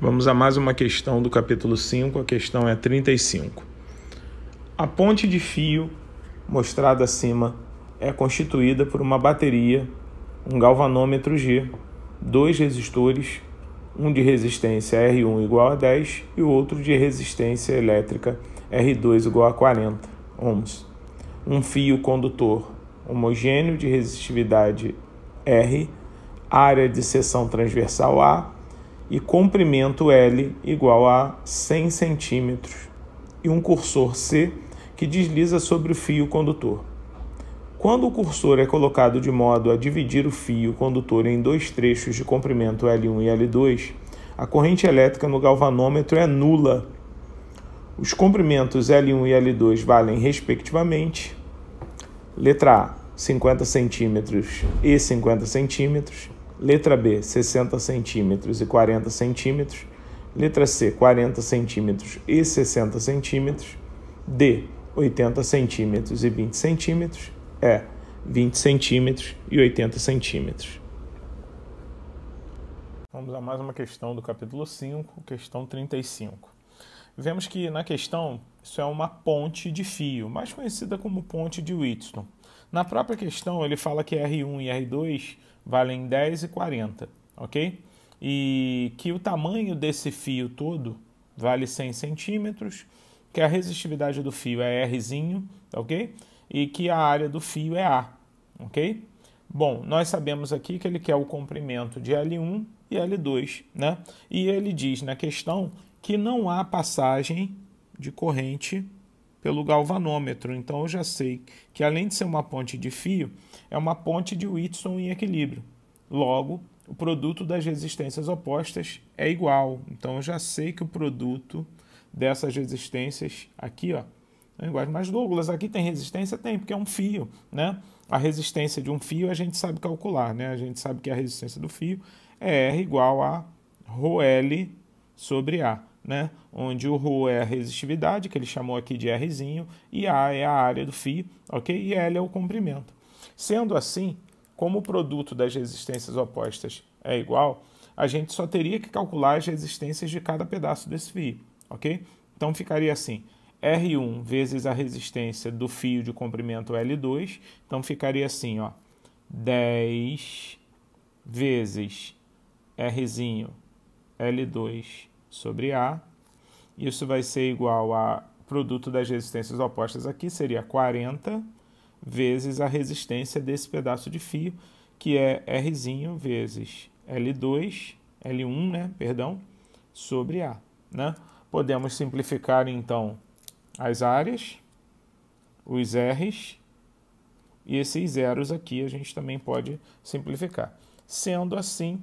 Vamos a mais uma questão do capítulo 5, a questão é 35. A ponte de fio mostrada acima é constituída por uma bateria, um galvanômetro G, dois resistores, um de resistência R1 igual a 10 e o outro de resistência elétrica R2 igual a 40 ohms, um fio condutor homogêneo de resistividade R, área de seção transversal A e comprimento L igual a 100 centímetros e um cursor C que desliza sobre o fio condutor. Quando o cursor é colocado de modo a dividir o fio condutor em dois trechos de comprimento L1 e L2, a corrente elétrica no galvanômetro é nula. Os comprimentos L1 e L2 valem, respectivamente, letra A, 50 centímetros e 50 centímetros, Letra B, 60 centímetros e 40 centímetros. Letra C, 40 centímetros e 60 centímetros. D, 80 centímetros e 20 centímetros. E, 20 centímetros e 80 centímetros. Vamos a mais uma questão do capítulo 5, questão 35. Vemos que na questão isso é uma ponte de fio, mais conhecida como ponte de Wheatstone. Na própria questão, ele fala que R1 e R2 valem 10 e 40, ok? E que o tamanho desse fio todo vale 100 centímetros, que a resistividade do fio é Rzinho, ok? E que a área do fio é A, ok? Bom, nós sabemos aqui que ele quer o comprimento de L1 e L2, né? E ele diz na questão que não há passagem de corrente pelo galvanômetro. Então eu já sei que além de ser uma ponte de fio, é uma ponte de Whitson em equilíbrio. Logo, o produto das resistências opostas é igual. Então eu já sei que o produto dessas resistências aqui, ó, é igual. Mas Douglas, aqui tem resistência? Tem, porque é um fio, né? A resistência de um fio a gente sabe calcular, né? A gente sabe que a resistência do fio é R igual a ρL sobre A né? onde o Rho é a resistividade, que ele chamou aqui de Rzinho, e A é a área do fio, ok? E L é o comprimento. Sendo assim, como o produto das resistências opostas é igual, a gente só teria que calcular as resistências de cada pedaço desse fio, ok? Então ficaria assim, R1 vezes a resistência do fio de comprimento L2, então ficaria assim, ó, 10 vezes Rzinho L2 sobre A. Isso vai ser igual a produto das resistências opostas aqui, seria 40 vezes a resistência desse pedaço de fio, que é R vezes L2, L1, né, perdão, sobre A, né? Podemos simplificar então as áreas, os R's e esses zeros aqui a gente também pode simplificar. Sendo assim,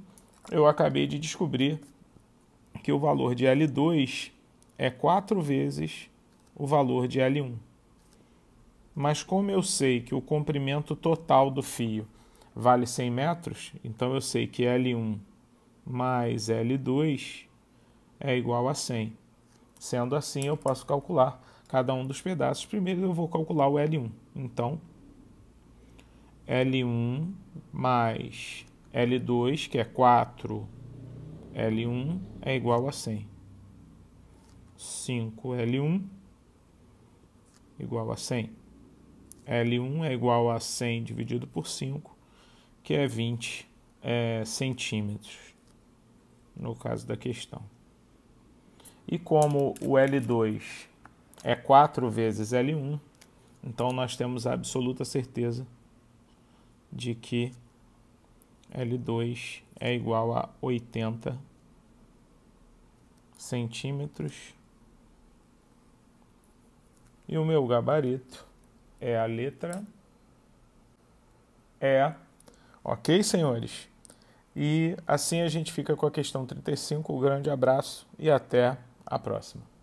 eu acabei de descobrir que o valor de L2 é 4 vezes o valor de L1. Mas como eu sei que o comprimento total do fio vale 100 metros, então eu sei que L1 mais L2 é igual a 100. Sendo assim, eu posso calcular cada um dos pedaços. Primeiro eu vou calcular o L1. Então, L1 mais L2, que é 4 L1 é igual a 100. 5L1 igual a 100. L1 é igual a 100 dividido por 5, que é 20 é, centímetros, no caso da questão. E como o L2 é 4 vezes L1, então nós temos a absoluta certeza de que L2 é igual a 80 centímetros. E o meu gabarito é a letra E. Ok, senhores? E assim a gente fica com a questão 35. Um grande abraço e até a próxima.